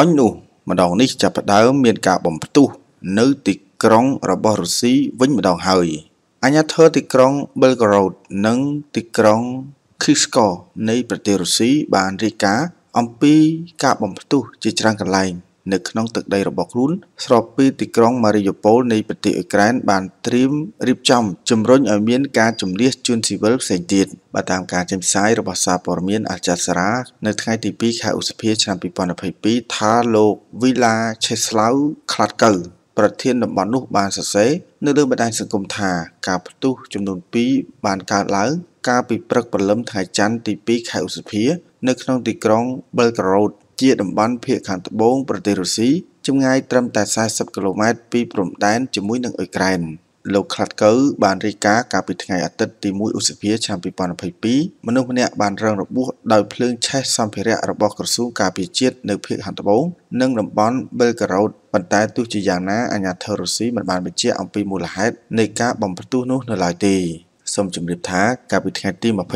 អញនោះម្ដងនេះចាប់ផ្ដើមមានការបំផ្ទុះនៅទីក្រុងរបស់រុស្ស៊ីវិញម្ដងហើយអាញាធិបតេយ្យទីក្រុង Belgorod និងទីក្រុង Kishinev នៃប្រទេសរុស្ស៊ីបានរាយការណ៍អំពីការបំផ្ទុះជាច្រើនកន្លែងនៅក្នុងទឹកដីរបស់ខ្លួន ស្របពីទីក្រុងម៉ារីយ៉ូប៉ូលនៃប្រទេសអ៊ុយក្រែនបានត្រៀមរៀបចំជំរុញឲ្យមានការជំនះជនស៊ីវិលផ្សេងទៀតបើតាមការចេញផ្សាយរបស់សារព័ត៌មានអាល់ចាសារ៉ានៅថ្ងៃទី2ខែឧសភាឆ្នាំ2022ថាលោកវីឡាឆេស្លាវខ្លាត់កៅប្រធានតំបន់នោះបានសរសេរនៅលើបណ្ដាញសង្គមថាការផ្ទុះចំនួន2បានកើតឡើងកាលពីព្រឹកព្រលឹមថ្ងៃច័ន្ទទី2ខែឧសភានៅក្នុងទីក្រុង Belgorod ជាតំបន់ភាគខាងត្បូង ប្រទេសរុស្ស៊ីចម្ងាយត្រឹមតែ40គីឡូម៉ែត្រពីព្រំដែនជាមួយនឹងអ៊ុយក្រែនលោកខ្លាត់កៅ បានរាយការណ៍កាលពីថ្ងៃអាទិត្យទី1ឧសភាឆ្នាំ2022មនុស្សម្នាក់បានរងរបួសដោយភ្លើងឆេះសម្ភារៈរបស់ក្រសួងការពារជាតិនៅភូមិហាន់ត្បូងនិងតំបន់បេលការ៉ូតប៉ុន្តែទោះជាយ៉ាងណាអាជ្ញាធររុស្ស៊ីមិនបានបញ្ជាក់អំពីមូលហេតុនៃការបំផ្ទុះនោះនៅឡើយទេ។សូមជម្រាបថាកាលពីថ្ងៃទី27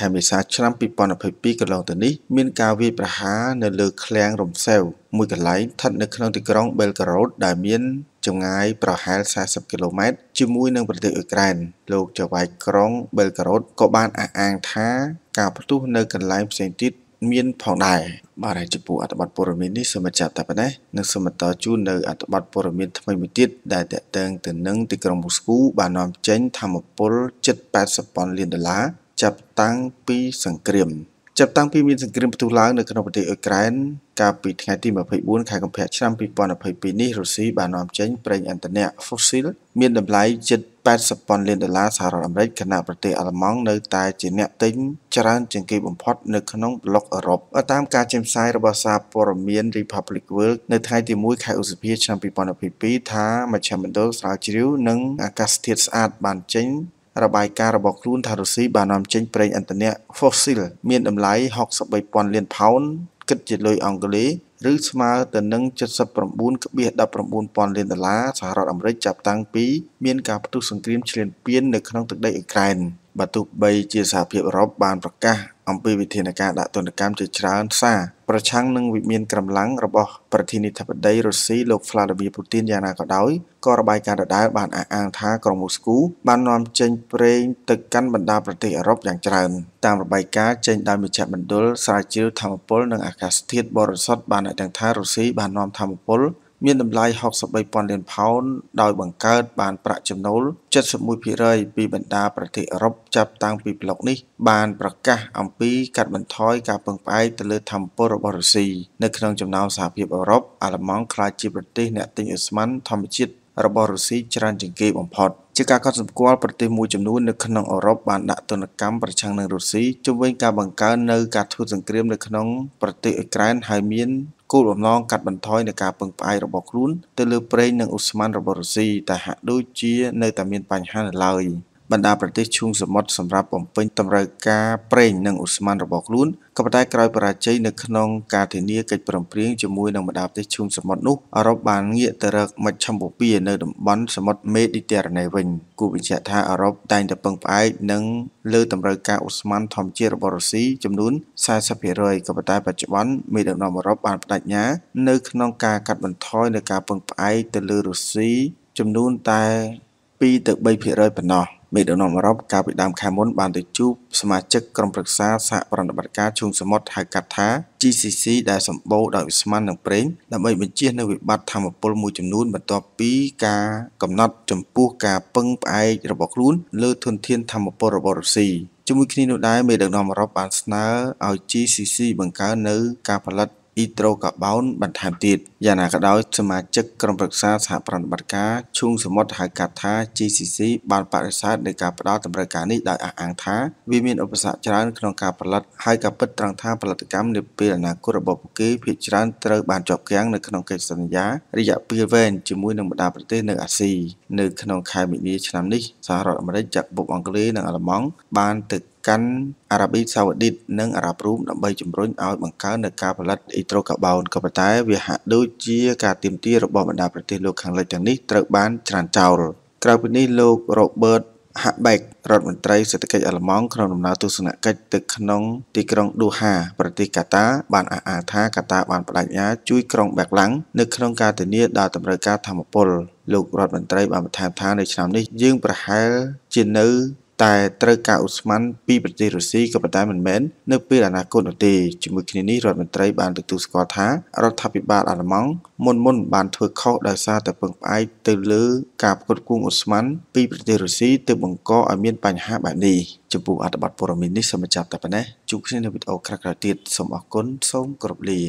ខែមេសាឆ្នាំ2022កន្លងទៅនេះមានការវាយប្រហារនៅលើឃ្លាំងរំសេវមួយកន្លែងស្ថិតនៅក្នុងទីក្រុងបេលការ៉ូតដែលមានចម្ងាយប្រហែល40គីឡូម៉ែត្រជាមួយនឹងប្រទេសអ៊ុយក្រែនលោកចៅហ្វាយក្រុងបេលការ៉ូតក៏បានអះអាងថាការផ្ទុះនៅកន្លែងផ្សេងទៀតមានផងដែរបាទចំពោះអត្ថបទព័ត៌មាននេះសូមបញ្ចប់តែប៉ុណ្ណេះនិងសូមបន្តជូននៅ អត្ថបទព័ត៌មានថ្មីមួយទៀតដែលតកតងទៅនឹងទីក្រុងមូស្គូបាននាំចេញធម្មពល780,000លានដុល្លារចាប់តាំងពីសង្គ្រាមចាប់តាំងពីមានសង្គ្រាមផ្ទុះឡើងនៅក្នុងប្រទេសអ៊ុយក្រែនកាលពីថ្ងៃទី24ខែកុម្ភៈឆ្នាំ2022នេះរុស្ស៊ីបាននាំចេញប្រេងឥន្ធនៈ fossil មានតម្លៃជិត80ពាន់លានដុល្លារសហរដ្ឋអាមេរិកខណៈប្រទេសអាល្លឺម៉ង់នៅតែជាអ្នកទិញច្រើនជាងគេបំផុតនៅក្នុងប្លុកអឺរ៉ុបតាមការចេញផ្សាយរបស់សារព័ត៌មាន Republic World នៅថ្ងៃទី1ខែឧសភាឆ្នាំ2022ថាមជ្ឈមណ្ឌលស្រាវជ្រាវនិងអាកាសធាតុស្អាតបានចេញរបាយការណ៍របស់ខ្លួនថារុស្ស៊ីបាននាំចេញប្រេងឥន្ធនៈ fossil មានតម្លៃ63ពាន់លានផោនគិតជាលុយអង់គ្លេសឬស្មើទៅនឹង79.19,000លានដុល្លារសហរដ្ឋអាមេរិកចាប់តាំងពីមានការផ្ទុះសង្គ្រាមឈ្លានពាននៅក្នុងទឹកដីអ៊ុយក្រែនបើទោះបីជាសហភាពអឺរ៉ុបបានប្រកាសអំពីវិធានការដាក់ទណ្ឌកម្មជាច្រើន សារប្រឆាំងនឹងវិមានកម្លាំងរបស់ ប្រធានាធិបតីរុស្ស៊ីលោក Vladimir Putin យ៉ាងណាក៏ដោយក៏របាយការណ៍ដដែលបានអះអាងថាក្រុងមូស្គូបាននាំចេញប្រេងទៅកាន់បណ្ដាប្រទេសអឺរ៉ុបយ៉ាងច្រើន តាមរបាយការណ៍ចេញដោយមជ្ឈមណ្ឌលស្រាវជ្រាវធម្មពលនិងអាកាសធាតុបរិសុទ្ធបានឲ្យដឹងថារុស្ស៊ីបាននាំធម្មពលមានតម្លៃ63,000លានផោនដោយបង្កើត បានប្រាក់ចំណូល71%ពីបណ្ដាប្រទេសអឺរ៉ុបចាប់តាំងពីប្លុកនេះ បានប្រកាសអំពីកាត់បន្ថយការពឹងផ្អែកទៅលើធម្មពលរបស់រុស្ស៊ីនៅក្នុងចំណោមសហភាពអឺរ៉ុបអាល្លឺម៉ង់ក្លាយជាប្រទេសអ្នកទិញឧស្ម័នធម្មជាតិរបស់រុស្ស៊ីច្រើនជាងគេបំផុតជាការកត់សម្គាល់ប្រទេសមួយចំនួននៅក្នុងអឺរ៉ុបបានដាក់ទណ្ឌកម្មប្រឆាំងនឹងរុស្ស៊ីជំវិញការបង្កើននៅការធ្វើសង្គ្រាមនៅក្នុងប្រទេសអ៊ុយក្រែនហើយមានគោលបំណងកាត់បន្ថយនៃការពឹងផ្អែករបស់ខ្លួនទៅលើប្រេងនិងឧស្ម័នរបស់រុស្ស៊ីតែហាក់ដូចជានៅតែមានបញ្ហានៅឡើយបណ្ដាប្រទេសឈូងសមុទ្រសម្រាប់បំពេញតម្រូវការប្រេងនិងឧស្ម័នរបស់ខ្លួនក៏ប៉ុន្តែក្រោយបរាជ័យនៅក្នុងការធានាកិច្ចព្រមព្រៀងជាមួយនឹងបណ្ដាប្រទេសឈូងសមុទ្រនោះអឺរ៉ុបបានងាកទៅរកមជ្ឈមបូព៌ានៅតំបន់សមុទ្រមេឌីទែរ៉ាណេវិញគូបញ្ជាក់ថាអឺរ៉ុបតែងតែពឹងផ្អែកនឹងលើតម្រូវការឧស្ម័នធម្មជាតិរបស់រុស្ស៊ីចំនួន40%ក៏ប៉ុន្តែបច្ចុប្បន្នមេដឹកនាំអឺរ៉ុបបានបដិញ្ញានៅក្នុងការកាត់បន្ថយនៅការពឹងផ្អែកទៅលើរុស្ស៊ីចំនួនតែ2ទៅ3%ប៉ុណ្ណោះមេដឹកនាំអឺរ៉ុបកាលពីដើមខែមុនបានទៅជួបសមាជិកក្រុមប្រឹក្សាសហប្រតិបត្តិការជើងសមុទ្រហៅកាត់ថា GCC ដែលសម្បូរដោយវិស្ម័ននិងប្រេងដើម្បីបញ្ជៀសនៅវិបត្តិធម្មពលមួយចំនួនបន្ទាប់ពីការកំណត់ចំពោះការពឹងផ្អែករបស់ខ្លួនលើធនធានធម្មពលរបស់រុស្ស៊ីជាមួយគ្នានោះដែរមេដឹកនាំអឺរ៉ុបបានស្នើឲ្យ GCC បង្កើននៅការផលិតអ៊ីត្រូកាបោនបន្ថែមទៀតយ៉ាងណាក៏ដោយសមាជិកក្រុមប្រឹក្សាសហប្រតិបត្តិការឈូងសមុទ្រហៅកាត់ថា GCC បានបដិសេធនៃការផ្តល់តម្រូវការនេះដោយអះអាងថាវាមានឧបសគ្គច្រើនក្នុងការផលិតហើយក៏ពិតត្រង់ថាផលិតកម្មនាពេលអនាគតរបស់ពួកគេភាគច្រើនត្រូវបានជាប់គាំងនៅក្នុងកិច្ចសន្យារយៈពេលវែងជាមួយនឹងបណ្ដាប្រទេសនៅអាស៊ីនៅក្នុងខែមីនាឆ្នាំនេះសហរដ្ឋអាមេរិកចាក់ពុកអង់គ្លេសនិងអាល្លឺម៉ង់បានទៅកាន់អារ៉ាប៊ីសាអូឌីតនិងអារ៉ាប់រូមដើម្បីជំរុញឲ្យបង្កើននូវការផលិតអ៊ីដ្រូកាបូនក៏ប៉ុន្តែ វាហាក់ដូចជាការទៀមទារបស់បណ្ដាប្រទេសលោកខាងលិចទាំងនេះត្រូវបានច្រានចោលក្រៅពីនេះលោក Robert Habeck រដ្ឋមន្ត្រីសេដ្ឋកិច្ចអាល្លឺម៉ង់ក្នុងដំណើរទស្សនកិច្ចទៅក្នុង ទីក្រុងដូហាប្រទេសកាតាបានអះអាងថាកាតាបានបដិញ្ញាជួយក្រុងបាក់ឡាំងនៅក្នុងការធានាដល់តម្រូវការធម្មពល លោករដ្ឋមន្ត្រីបានបន្ថែមថានៅឆ្នាំនេះយើងប្រហែលជានៅតែត្រូវការអ៊ូស្ម៉ាន់ពីប្រទេសរុស្ស៊ីក៏ប៉ុន្តែមិនមែននៅពេលអនាគតនោះទេជាមួយគ្នានេះរដ្ឋមន្ត្រីបានទទួលស្គាល់ថារដ្ឋាភិបាលអាល្លឺម៉ង់មុនមុនបានធ្វើខុសដោយសារតែពឹងផ្អែកទៅលើការផ្គត់ផ្គង់អ៊ូស្ម៉ាន់ពីប្រទេសរុស្ស៊ីទើបបង្កឲ្យមានបញ្ហាបែបនេះចំពោះអត្ថបទព័ត៌មាននេះសូមបញ្ចប់តែប៉ុណ្ណេះជួបគ្នានៅវីដេអូក្រោយៗទៀតសូមអរគុណសូមគោរពលា